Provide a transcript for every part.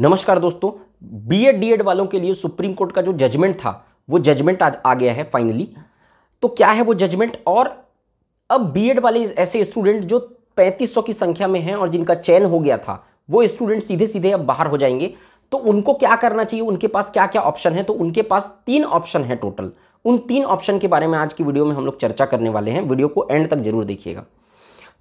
नमस्कार दोस्तों BEd DEd वालों के लिए सुप्रीम कोर्ट का जो जजमेंट था वो जजमेंट आज आ गया है फाइनली तो क्या है वो जजमेंट और अब बीएड वाले ऐसे स्टूडेंट जो 3500 की संख्या में हैं और जिनका चयन हो गया था वो स्टूडेंट सीधे सीधे अब बाहर हो जाएंगे तो उनको क्या करना चाहिए उनके पास क्या क्या ऑप्शन है तो उनके पास तीन ऑप्शन है टोटल उन तीन ऑप्शन के बारे में आज की वीडियो में हम लोग चर्चा करने वाले हैं वीडियो को एंड तक जरूर देखिएगा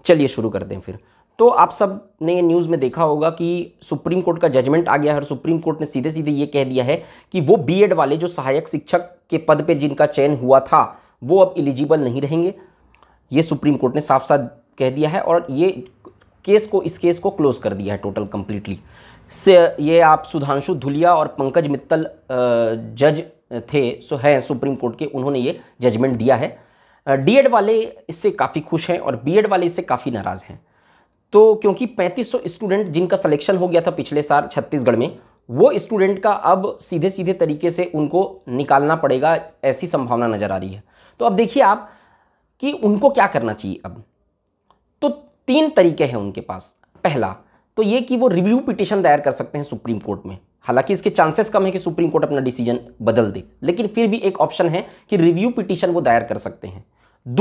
चलिए शुरू करते हैं फिर तो आप सब ने न्यूज़ में देखा होगा कि सुप्रीम कोर्ट का जजमेंट आ गया है और सुप्रीम कोर्ट ने सीधे सीधे ये कह दिया है कि वो बीएड वाले जो सहायक शिक्षक के पद पर जिनका चयन हुआ था वो अब एलिजिबल नहीं रहेंगे ये सुप्रीम कोर्ट ने साफ साफ कह दिया है और ये केस को इस केस को क्लोज कर दिया है टोटल कम्प्लीटली से ये आप सुधांशु धुलिया और पंकज मित्तल जज थे सो हैं सुप्रीम कोर्ट के उन्होंने ये जजमेंट दिया है डीएड वाले इससे काफ़ी खुश हैं और बीएड वाले इससे काफ़ी नाराज़ हैं तो क्योंकि 3500 स्टूडेंट जिनका सिलेक्शन हो गया था पिछले साल छत्तीसगढ़ में वो स्टूडेंट का अब सीधे सीधे तरीके से उनको निकालना पड़ेगा ऐसी संभावना नज़र आ रही है तो अब देखिए आप कि उनको क्या करना चाहिए अब तो तीन तरीके हैं उनके पास पहला तो ये कि वो रिव्यू पिटिशन दायर कर सकते हैं सुप्रीम कोर्ट में हालांकि इसके चांसेस कम है कि सुप्रीम कोर्ट अपना डिसीजन बदल दे लेकिन फिर भी एक ऑप्शन है कि रिव्यू पिटिशन वो दायर कर सकते हैं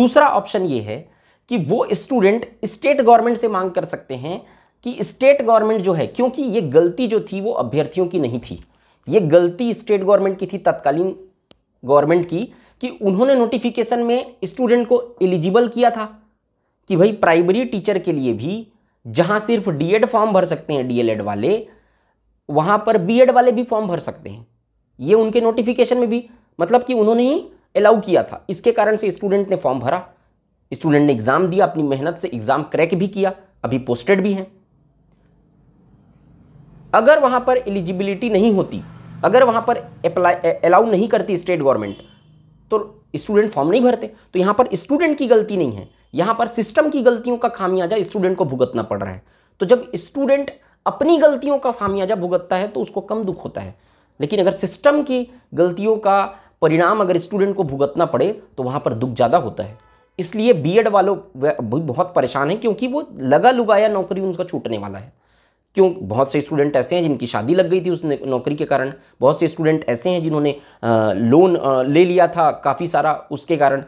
दूसरा ऑप्शन ये है कि वो स्टूडेंट स्टेट गवर्नमेंट से मांग कर सकते हैं कि स्टेट गवर्नमेंट जो है क्योंकि ये गलती जो थी वो अभ्यर्थियों की नहीं थी ये गलती स्टेट गवर्नमेंट की थी तत्कालीन गवर्नमेंट की कि उन्होंने नोटिफिकेशन में स्टूडेंट को एलिजिबल किया था कि भाई प्राइमरी टीचर के लिए भी जहां सिर्फ डीएड फॉर्म भर सकते हैं डीएलएड वाले वहां पर बीएड वाले भी फॉर्म भर सकते हैं ये उनके नोटिफिकेशन में भी मतलब कि उन्होंने ही अलाउ किया था इसके कारण से स्टूडेंट ने फॉर्म भरा स्टूडेंट ने एग्ज़ाम दिया अपनी मेहनत से एग्ज़ाम क्रैक भी किया अभी पोस्टेड भी हैं अगर वहाँ पर एलिजिबिलिटी नहीं होती अगर वहाँ पर अप्लाई अलाउ नहीं करती स्टेट गवर्नमेंट तो स्टूडेंट फॉर्म नहीं भरते तो यहाँ पर स्टूडेंट की गलती नहीं है यहाँ पर सिस्टम की गलतियों का खामियाजा स्टूडेंट को भुगतना पड़ रहा है तो जब स्टूडेंट अपनी गलतियों का खामियाजा भुगतता है तो उसको कम दुख होता है लेकिन अगर सिस्टम की गलतियों का परिणाम अगर स्टूडेंट को भुगतना पड़े तो वहाँ पर दुख ज़्यादा होता है इसलिए बीएड वालों बहुत परेशान हैं क्योंकि वो लगा लुगाया नौकरी उनका छूटने वाला है क्यों बहुत से स्टूडेंट ऐसे हैं जिनकी शादी लग गई थी उस नौकरी के कारण बहुत से स्टूडेंट ऐसे हैं जिन्होंने लोन ले लिया था काफ़ी सारा उसके कारण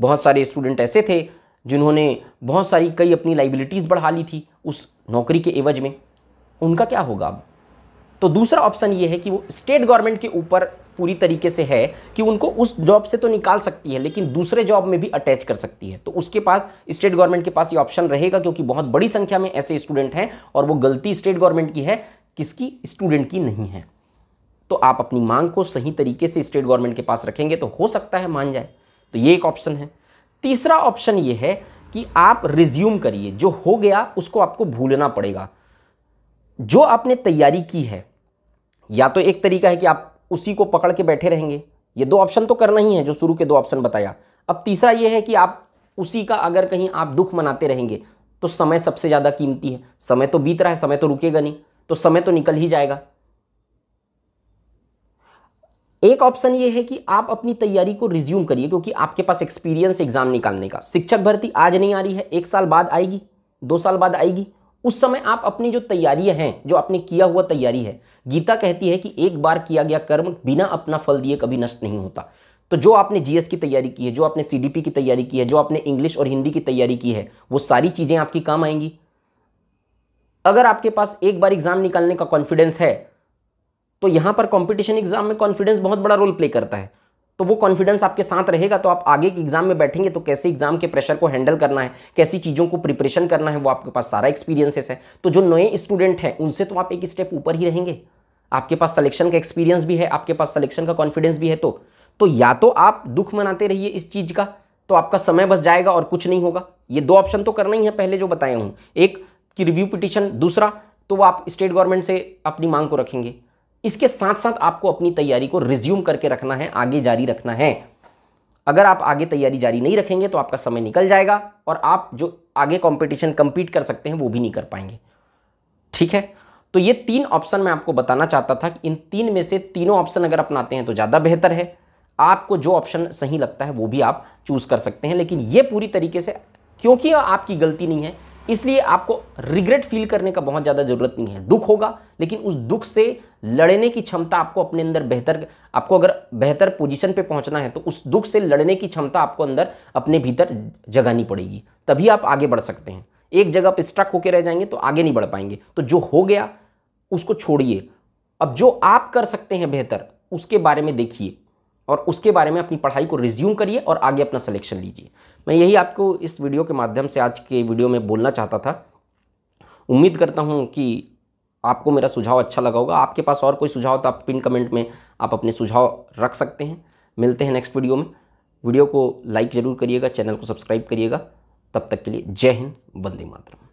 बहुत सारे स्टूडेंट ऐसे थे जिन्होंने बहुत सारी कई अपनी लाइबिलिटीज़ बढ़ा ली थी उस नौकरी के एवज में उनका क्या होगा अब तो दूसरा ऑप्शन ये है कि वो स्टेट गवर्नमेंट के ऊपर पूरी तरीके से है कि उनको उस जॉब से तो निकाल सकती है लेकिन दूसरे जॉब में भी अटैच कर सकती है तो उसके पास स्टेट गवर्नमेंट के पास ये ऑप्शन रहेगा क्योंकि बहुत बड़ी संख्या में ऐसे स्टूडेंट हैं और वो गलती स्टेट गवर्नमेंट की है किसकी स्टूडेंट की नहीं है तो आप अपनी मांग को सही तरीके से स्टेट गवर्नमेंट के पास रखेंगे तो हो सकता है मान जाए तो ये एक ऑप्शन है तीसरा ऑप्शन ये है कि आप रिज्यूम करिए जो हो गया उसको आपको भूलना पड़ेगा जो आपने तैयारी की है या तो एक तरीका है कि आप उसी को पकड़ के बैठे रहेंगे ये दो ऑप्शन तो करना ही है जो शुरू के दो ऑप्शन बताया अब तीसरा ये है कि आप उसी का अगर कहीं आप दुख मनाते रहेंगे तो समय सबसे ज़्यादा कीमती है समय तो बीत रहा है समय तो रुकेगा नहीं तो समय तो निकल ही जाएगा एक ऑप्शन ये है कि आप अपनी तैयारी को रिज्यूम करिए क्योंकि आपके पास एक्सपीरियंस एग्जाम निकालने का शिक्षक भर्ती आज नहीं आ रही है एक साल बाद आएगी दो साल बाद आएगी उस समय आप अपनी जो तैयारियां हैं जो आपने किया हुआ तैयारी है गीता कहती है कि एक बार किया गया कर्म बिना अपना फल दिए कभी नष्ट नहीं होता तो जो आपने जीएस की तैयारी की है जो आपने सीडीपी की तैयारी की है जो आपने इंग्लिश और हिंदी की तैयारी की है वो सारी चीज़ें आपकी काम आएंगी अगर आपके पास एक बार एग्ज़ाम निकालने का कॉन्फिडेंस है तो यहां पर कॉम्पिटिशन एग्ज़ाम में कॉन्फिडेंस बहुत बड़ा रोल प्ले करता है तो वो कॉन्फिडेंस आपके साथ रहेगा तो आप आगे के एग्जाम में बैठेंगे तो कैसे एग्जाम के प्रेशर को हैंडल करना है कैसी चीज़ों को प्रिपरेशन करना है वो आपके पास सारा एक्सपीरियंसेस है तो जो नए स्टूडेंट हैं उनसे तो आप एक स्टेप ऊपर ही रहेंगे आपके पास सिलेक्शन का एक्सपीरियंस भी है आपके पास सिलेक्शन का कॉन्फिडेंस भी है तो तो या तो आप दुख मनाते रहिए इस चीज़ का तो आपका समय बस जाएगा और कुछ नहीं होगा ये दो ऑप्शन तो करना ही है पहले जो बताया हूँ एक कि रिव्यू पिटिशन दूसरा तो वो आप स्टेट गवर्नमेंट से अपनी मांग को रखेंगे इसके साथ साथ आपको अपनी तैयारी को रिज्यूम करके रखना है आगे जारी रखना है अगर आप आगे तैयारी जारी नहीं रखेंगे तो आपका समय निकल जाएगा और आप जो आगे कंपटीशन कंपीट कर सकते हैं वो भी नहीं कर पाएंगे ठीक है तो ये तीन ऑप्शन मैं आपको बताना चाहता था कि इन तीन में से तीनों ऑप्शन अगर अपनाते हैं तो ज़्यादा बेहतर है आपको जो ऑप्शन सही लगता है वो भी आप चूज़ कर सकते हैं लेकिन ये पूरी तरीके से क्योंकि आपकी गलती नहीं है इसलिए आपको रिग्रेट फील करने का बहुत ज़्यादा ज़रूरत नहीं है दुख होगा लेकिन उस दुख से लड़ने की क्षमता आपको अपने अंदर बेहतर आपको अगर बेहतर पोजीशन पे पहुंचना है तो उस दुख से लड़ने की क्षमता आपको अंदर अपने भीतर जगानी पड़ेगी तभी आप आगे बढ़ सकते हैं एक जगह पर स्ट्रक होकर रह जाएंगे तो आगे नहीं बढ़ पाएंगे तो जो हो गया उसको छोड़िए अब जो आप कर सकते हैं बेहतर उसके बारे में देखिए और उसके बारे में अपनी पढ़ाई को रिज्यूम करिए और आगे अपना सिलेक्शन लीजिए मैं यही आपको इस वीडियो के माध्यम से आज के वीडियो में बोलना चाहता था उम्मीद करता हूँ कि आपको मेरा सुझाव अच्छा लगा होगा आपके पास और कोई सुझाव तो आप पिन कमेंट में आप अपने सुझाव रख सकते हैं मिलते हैं नेक्स्ट वीडियो में वीडियो को लाइक ज़रूर करिएगा चैनल को सब्सक्राइब करिएगा तब तक के लिए जय हिंद वंदे मातरम